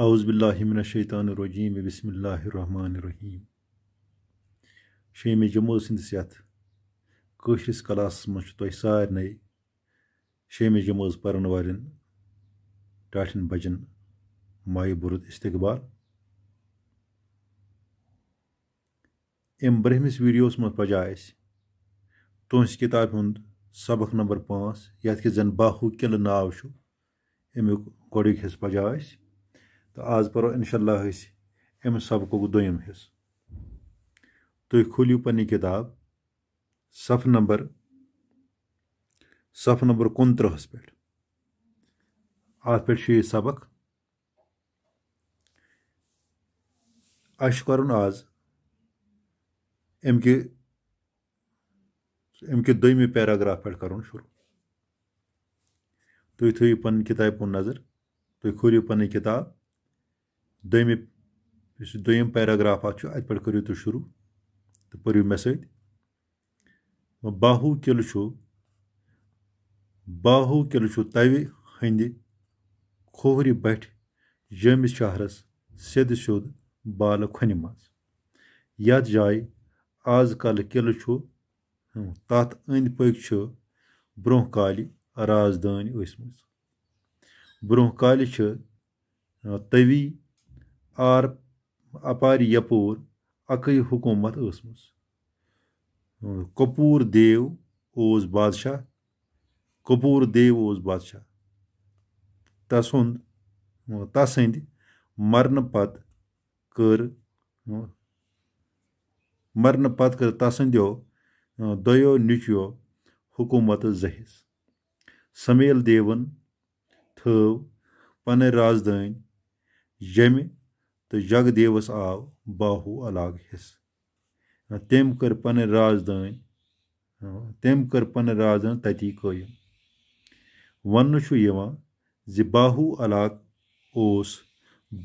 आउज़बिल्लिमिनशैतानरजीम बसमीम शेम जमो संदिस यशरस क्लास मह तह सारे शेम जमो पर्न वाल टाठन बचन माय बुरुद इस्तबाल अम ब्रहमिस वीडियोस मज पजा तुस किताब हूँ सबक नंबर पाँच ये जन बाहू किल नाव अमुक गुक हिस्स पजा तो आज पो इनशा अम सबक दोम हिस्स तुम खोलियो पन्नी किताब सफ नंबर सफ नंबर कुन त्रोहस पे अत पे यह सबक कर आज अमि अमि दमि पैराग्राफ पे कर शुरू तुम थो पन पुन नजर तु खोलियो पन्नी किताब دوٚیمہِ یُس یہِ دوٚیِم پیراگراف اَتھ چھُ اَتہِ پٮ۪ٹھ کٔرِو تُہۍ شروٗع تہٕ پٔرِو مےٚ سۭتۍ باہوٗ کِلہٕ چھُ باہوٗ کِلہٕ چھُ تَوِ ہٕنٛدِ کھوورِ بَٹھِ جیٚمِس شہرَس سیٚدِ سیوٚد بالہٕ کھۄنہِ منٛز یَتھ جایہِ آز کَلہٕ قِلہٕ چھُ تَتھ أنٛدۍ پٔکۍ چھِ برٛونٛہہ کالہِ رازدٲنۍ ٲسمٕژ برٛونٛہہ کالہِ چھِ تَوی آر اَپارِ یَپور اَکٕے حکوٗمت ٲسمٕژ کٔپوٗر دیو اوس بادشاہ کٔپوٗر دیو اوس بادشاہ تسُنٛد تسٕنٛدِ مرنہٕ پتہٕ کٔر مرنہٕ پتہٕ کٔر تسٕنٛدیو دۄیو نیٚچویو حکوٗمت زٔہِس سمیل دیوَن تھٲو پنٕنۍ رازدٲنۍ ییٚمہِ तो जगदेवस आव बाहू अलाग हिस्स हाँ, तम कर पन राजदान हाँ, तम कर पन राजदान तति कयम वन जि बाहू अलाग ओस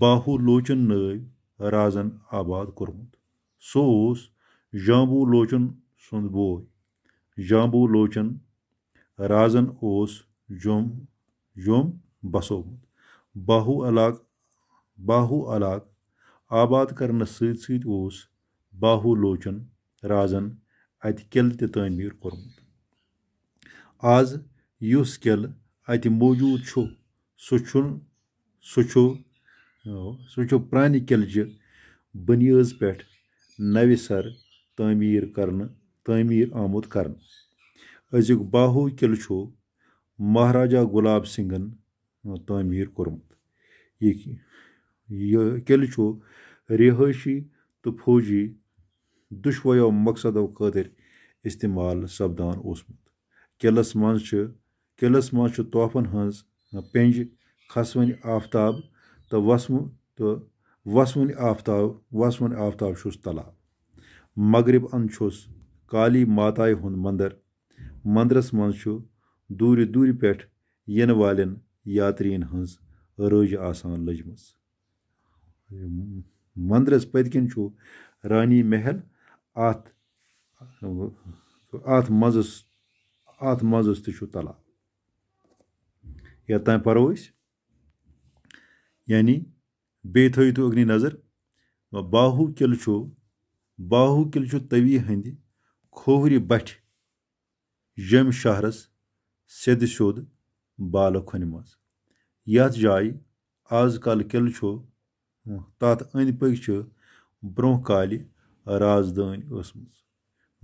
बाहू लोचन नव राजन आबाद कोर्मुत सो ओस जाम्बू लोचन सुंद बोय जाम्बू लोचन राजन ओस जोम जोम बसोमुत बाहू अलाग बाहू अलाग آباد کرنہٕ سۭتۍ سۭتۍ اوس باہوٗ لوچن رازن اتہِ قلعہٕ تہِ تعمیٖر کوٚرمُت آز یُس قلعہٕ اتہِ موٗجوٗد چھُ سُہ چھُنہٕ سُہ چھُ سُہ چھُ پرانہِ قِلچہِ بنیٲز پٮ۪ٹھ نوِ سر تعمیٖر کرنہٕ تعمیٖر آمُت کرنہٕ أزیُک باہوٗ قلعہٕ چھُ مہاراجا گُلاب سِنگن تعمیٖر کوٚرمُت یہِ یہِ قِلہٕ چھُ رِہٲیشی تہٕ فوجی دۄشوَیو مقصدو خٲطرٕ استعمال سَپدان اوسمُت قِلَس منٛز چھِ قِلَس منٛز چھِ طوفَن ہٕنٛز پیٚنٛجہِ کھسوٕنۍ آفتاب تہٕ وَسوٕ تہٕ وَسوٕنۍ آفتاب وَسوُن آفتاب چھُس تَلان مغرِب اَنٛد چھُس کالی ماتایہِ ہُنٛد منٛدر منٛدرَس منٛز چھُ دوٗرِ دوٗرِ پٮ۪ٹھ یِنہٕ والٮ۪ن یاترٛیٖیَن ہٕنٛز رٲجہِ آسان لٔجمٕژ منٛدرَس پٔتۍ کِنۍ چھُ رانی محل اَتھ اَتھ منٛزَس اَتھ منٛزَس تہِ چھُ تَلاب یوٚتام پَرو أسۍ یعنی بیٚیہِ تھٲیِو تُہۍ اُکنُے نظر باہوٗ قِلہٕ چھُ باہوٗ قِلہٕ چھُ تٔوی ہٕنٛدِ کھوورِ بَٹھِ جیٚمہِ شہرَس سیٚدِ سیوٚد بالہٕ کھۄنہِ منٛز یَتھ جایہِ آز کَل قِلہٕ چھُ تَتھ أنٛدۍ پٔکۍ چھِ برٛونٛہہ کالہِ رازدٲنۍ ٲسمٕژ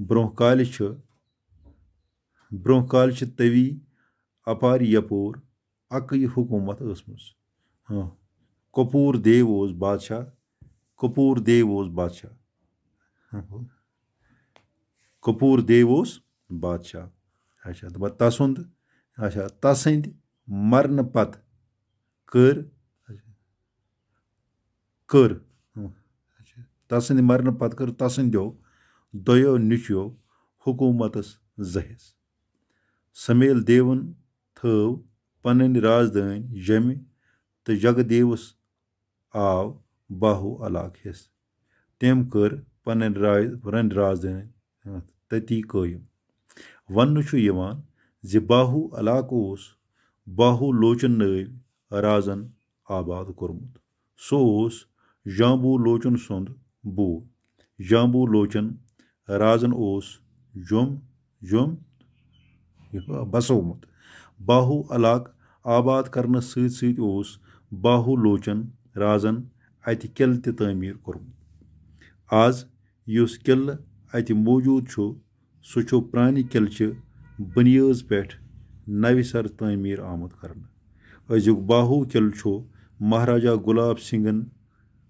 برٛونٛہہ کالہِ چھِ برٛونٛہہ کالہِ چھِ تٔوی اَپارِ یَپور اَکٕے حکوٗمت ٲسمٕژ کٔپوٗر دیو اوس بادشاہ کٔپوٗر دیو اوس بادشاہ کٔپوٗر دیو اوس بادشاہ اچھا دَپان تَسُنٛد اچھا تَسٕنٛدۍ مَرنہٕ پَتہٕ کٔر کٔر تسٕنٛدِ مرنہٕ پَتہٕ کٔر تسٕنٛدیو دۄیو نِچیو حکوٗمتَس زٔہِس سمیل دیوَن تھٲو پنٕنۍ رازدٲنۍ جیٚمہِ تہٕ جگدیوَس آو باہوٗ علاقہٕ حِصہٕ تٔمۍ کٔر پنٕنۍ راے پنٕنۍ رازدٲنۍ تٔتی قٲیِم ونٛنہٕ چھُ یِوان زِ باہوٗ علاقہٕ اوس باہوٗ لوچَن نٲلۍ رازَن آباد کوٚرمُت سُہ اوس جامبو لوچن سُنٛد بو جامبو لوچن رازن اوس جوٚم جوٚم بسومُت باہوٗ علاقہٕ آباد کرنہٕ سۭتۍ سۭتۍ اوس باہوٗ لوچن رازن اتہِ قِلہٕ تہِ تعمیٖر کوٚرمُت آز یُس قِلہٕ اتہِ موٗجوٗد چھُ سُہ چھُ پرٛانہِ قِلچہِ بُنیٲز پٮ۪ٹھ نوِ سر تعمیٖر آمُت کرنہٕ أزیُک باہوٗ قِلہٕ چھُ مہاراجا گُلاب سِنگن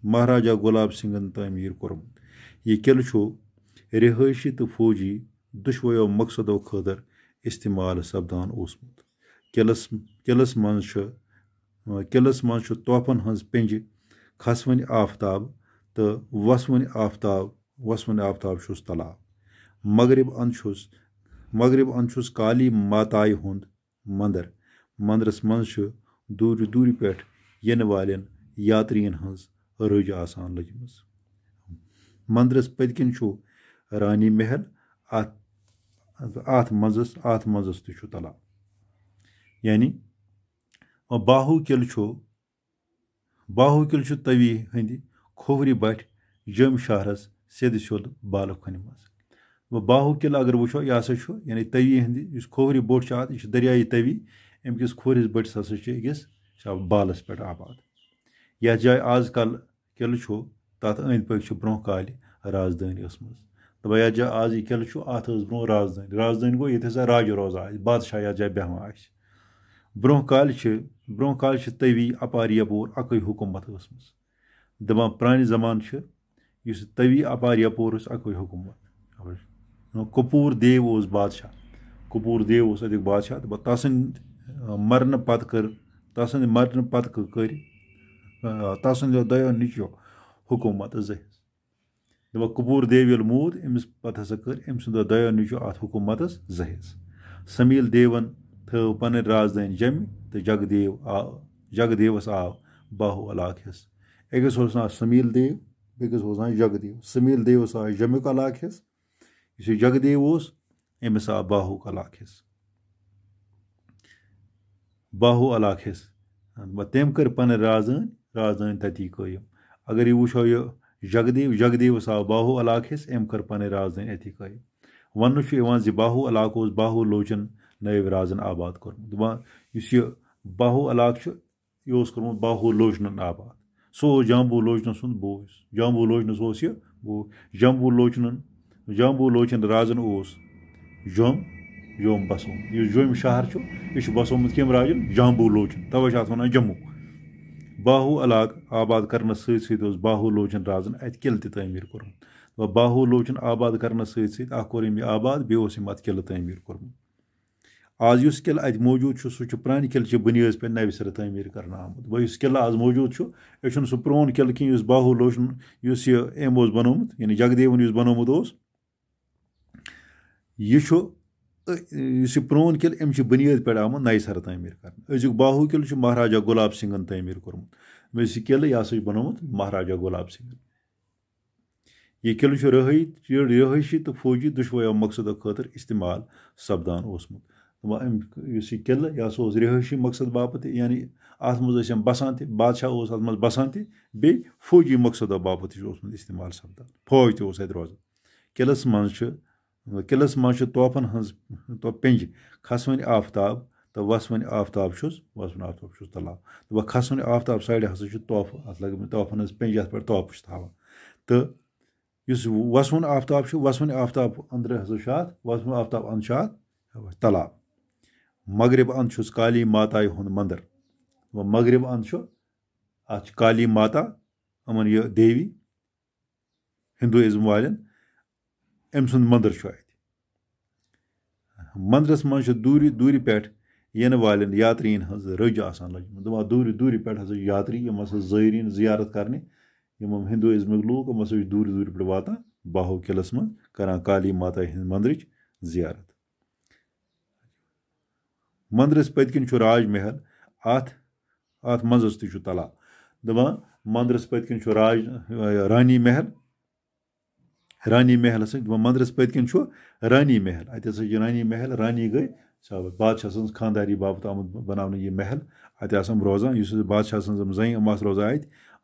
مہراجا گلاب سِنٛگھن تعمیر کوٚرمُت یہ قِلہٕ چھُ رِہٲیشی تہٕ فوجی دشویو مقصدو خٲطرٕ اِستعمال سَپدان اوسمُت قِلَس قِلَس منٛز چھُ قِلَس منٛز چھُ توپَن ہٕنٛز پیٚنٛجہِ آفتاب تو وسون آفتاب وسون آفتاب چھُس تَلاب مغرِب اَنٛد چھُس مغرِب اَنٛد چھُس کالی ماتائی ہند مندر مندرس منٛز دور دوٗرِ پیٹھ پٮ۪ٹھ یِنہٕ والٮ۪ن یاترٛیٖیَن رٔج آسان لٔجمٕژ مَندرَس پٔتۍ کِنۍ چھُ رانی محل اَتھ اَتھ منٛزَس اَتھ منٛزَس تہِ چھُ تَلا یعنی باہوٗ کِل چھُ باہوٗ کِل چھُ تٔوی ہٕنٛدِ کھوورِ بَٹھِ جوٚم شہرَس سیٚدِ سیوٚد بالہٕ کھۄنہِ منٛز وۄنۍ باہوٗ کِل اگر وٕچھو یہِ ہَسا چھُ یعنی تٔوی ہٕنٛدِ یُس کھوورِ بوٚٹھ چھُ اَتھ یہِ چھُ دٔریایہِ تٔوی أمۍ کِس کھوورِس بٔٹھِس ہَسا چھِ أکِس بالَس پٮ۪ٹھ آباد یَتھ جایہِ آز کَل किलہٕ چھُ تَتھ أنٛدۍ پٔکۍ چھِ برونٛہہ کالہِ رازدٲنۍ ٲسمٕژ دَپان یَتھ جایہِ آز یہِ کِلہٕ چھُ اَتھ ٲس برونٛہہ رازدٲنۍ رازدٲنۍ گوٚو ییٚتہِ ہَسا راجہٕ روزان ٲسۍ بادشاہ یَتھ جایہِ بیٚہوان ٲسۍ برونٛہہ کالہِ چھِ برونٛہہ کالہِ چھِ تٔوی اَپارِ یَپور اَکٕے حکوٗمت ٲسمٕژ دَپان پرٛانہِ زَمانہٕ چھِ یُس تٔوی اَپارِ یَپور ٲس اَکٕے حکوٗمت کٔپوٗر دیو اوس بادشاہ کٔپوٗر دیو اوس اَتیُک بادشاہ دَپان تَسٕنٛدۍ مَرنہٕ پَتہٕ کٔر تَسٕنٛدِ مَرنہٕ پَتہٕ کٔرۍ تسُنٛد دۄیو نِچو حکوٗمت زٔہِس دَپان کپوٗر دیویل موٗد أمِس پَتہٕ ہسا کٔر أمۍ سٕنٛدیو دۄیو نِچو اَتھ حکوٗمتَس زٔہِس سمیٖل دیوَن تھٲو پَنٕنۍ رازدٲنۍ جیٚمہِ تہٕ جگدیو آو جگدیوَس آو باہوٗ علاقہٕ حِصہٕ أکِس اوس ناو سمیٖل دیو بیٚکِس اوس ناو جگدیو سمیٖل دیوَس آو جیٚمیُک علاقہٕ حِصہٕ یُس یہِ جگدیو اوس أمِس آو باہوٗک علاقہٕ حِصہٕ باہوٗ علاقہٕ حِصہٕ تٔمۍ کٔر پَنٕنۍ رازدٲنۍ رازدٲنۍ تَتی قٲیِم اگر یہِ وٕچھو یہِ جگدیٖو جگدیٖوَس آو باہوٗ علاقہٕ حِصہٕ أمۍ کٔر پَنٕنۍ رازدٲنۍ أتی قٲیِم وَننہٕ چھُ یِوان زِ باہوٗ علاقہٕ اوس باہوٗ لوچَن نٲیِب رازَن آباد کوٚرمُت دَپان یُس یہِ باہوٗ علاقہٕ چھُ یہِ اوس کوٚرمُت باہوٗ لوچنَن آباد سُہ اوس جامبوٗ لوچنَن سُنٛد بوے جامبوٗ لوچنَس اوس یہِ بوے جمبوٗ لوچنَن جامبوٗ لوچَن رازَن اوس جوٚم جوٚم بَسومُت یُس جوٚمہِ شہر چھُ یہِ چھُ بَسومُت کٔمۍ راجَن جامبوٗ لوچَن تَوَے چھِ اَتھ وَنان جموں باہوٗ علاقہٕ آباد کرنَس سۭتۍ سۭتۍ اوس باہوٗ لوچَن رازَن اَتہِ قِلہٕ تہِ تعمیٖر کوٚرمُت دَپان باہوٗ لوچَن آباد کرنَس سۭتۍ سۭتۍ اَکھ کوٚر أمۍ یہِ آباد بیٚیہِ اوس أمۍ اَتھ قِلہٕ تعمیٖر کوٚرمُت آز یُس قِلہٕ اَتہِ موجوٗد چھُ سُہ چھُ پرٛانہِ قِلہٕ چہِ بُنیٲز پٮ۪ٹھ نَوِ سَرٕ تعمیٖر کرنہٕ آمُت وۄنۍ یُس قِلہٕ آز موجوٗد چھُ یہِ چھُنہٕ سُہ پرٛون قِلہٕ کینٛہہ یُس باہوٗ لوچَن یُس یہِ أمۍ اوس بنوومُت یعنی جگدیوَن یُس بنوومُت اوس یہِ چھُ तो इस प्रोन किल एम बुनियाद पे आम नए सर तमीर कर अजुक बाहू किल महाराजा गुलाब सिंगन तमीर कोर्मुत मे किल यह हसा बनोमुत महाराजा गुलाब सिंगन यह किल रहाई रहायशी तो फौजी दुशवयो मकसद खतर इस्तेमाल सपदान इस किल यह हसा रहायशी मकसद बापत यानी अत मज बसान त बादशाह अत मज बसान त फौजी मकसद बापत इस्तेमाल सपदान फौज तोज रोजान किलस मज किलस मज तोपन हज तो पिंज खसवन आफ्ताब तो वसवन आफ्ताब वसवन आफ्ताब तला तो वह खसवन आफ्ताब साइड हसा तोफ अत लग तोफन हज पिंज पे तोप थान तो इस वसवन आफ्ताब वसवन आफ्ताब अंदर हसा अत वसवन आफ्ताब अंद अत तला मगरब अंद काली माता हूं मंदिर वह मगरब अंद अत काली माता अमन यह देवी हिंदुइज्म वाले أمۍ سُنٛد منٛدر چھُ اَتہِ منٛدرَس منٛز چھِ دوٗرِ دوٗرِ پٮ۪ٹھ یِنہٕ والٮ۪ن یاترٛیٖیَن ہٕنٛز رٔج آسان لٔجمٕژ دَپان دوٗرِ دوٗرِ پٮ۪ٹھ ہَسا چھِ یاتری یِم ہَسا زٲیریٖن زِیارت کَرنہِ یِم یِم ہِندوٗاِزمٕکۍ لوٗکھ یِم ہَسا چھِ دوٗرِ دوٗرِ پٮ۪ٹھ واتان باہو قِلَس منٛز کَران کالی ماتا ہِنٛدِ منٛدرٕچ زِیارت منٛدرَس پٔتۍ کِنۍ چھُ راج محل اَتھ اَتھ منٛزَس تہِ چھُ تَلا دَپان منٛدرَس پٔتۍ کِنۍ چھُ راج رانی محل رانی محلس مندرس کِنۍ چھُ رانی محل ات ہسا رانی محل رانی گٔے گئی بادشاہ سٕنٛز خانٛداری باپت آمُت بنا یہِ محل ات آسم روزان اس بادشاہ سٕنٛز زَنہِ یِم آسہٕ روزان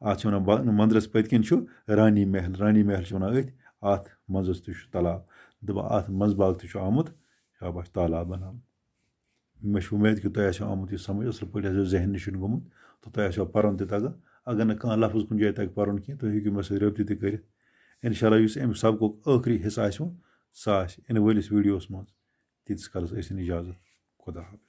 ات ات مندرس کِنۍ چھُ رانی محل رانی محل چھِ وَنان أتھۍ ونان ات تہِ چھُ تالاب دپا ات منٛز باغ تہِ چھُ آمُت شاباش تالاب مےٚ مے امید کہِ تۄہہِ آسیو آمُت یہِ سمجھ اَصٕل پٲٹھۍ آسیو ذہن نِش گوٚمُت تہٕ تۄہہِ آسیو پَرُن تہِ تَگان اگر نہٕ کانٛہہ لفظ کُنہِ جایہِ تَگہِ پَرُن کینٛہہ تُہۍ ہیٚکِو مےٚ سۭتۍ رٲبطہٕ تہِ کٔرِتھ اِنشاءاللہ یُس اَمہِ سبقُک ٲخری حِصہٕ آسہِ وۄنۍ سُہ آسہِ یِنہٕ وٲلِس ویٖڈیوَس منٛز تیٖتِس کالَس ٲسِن اِجازت خۄدا حافظ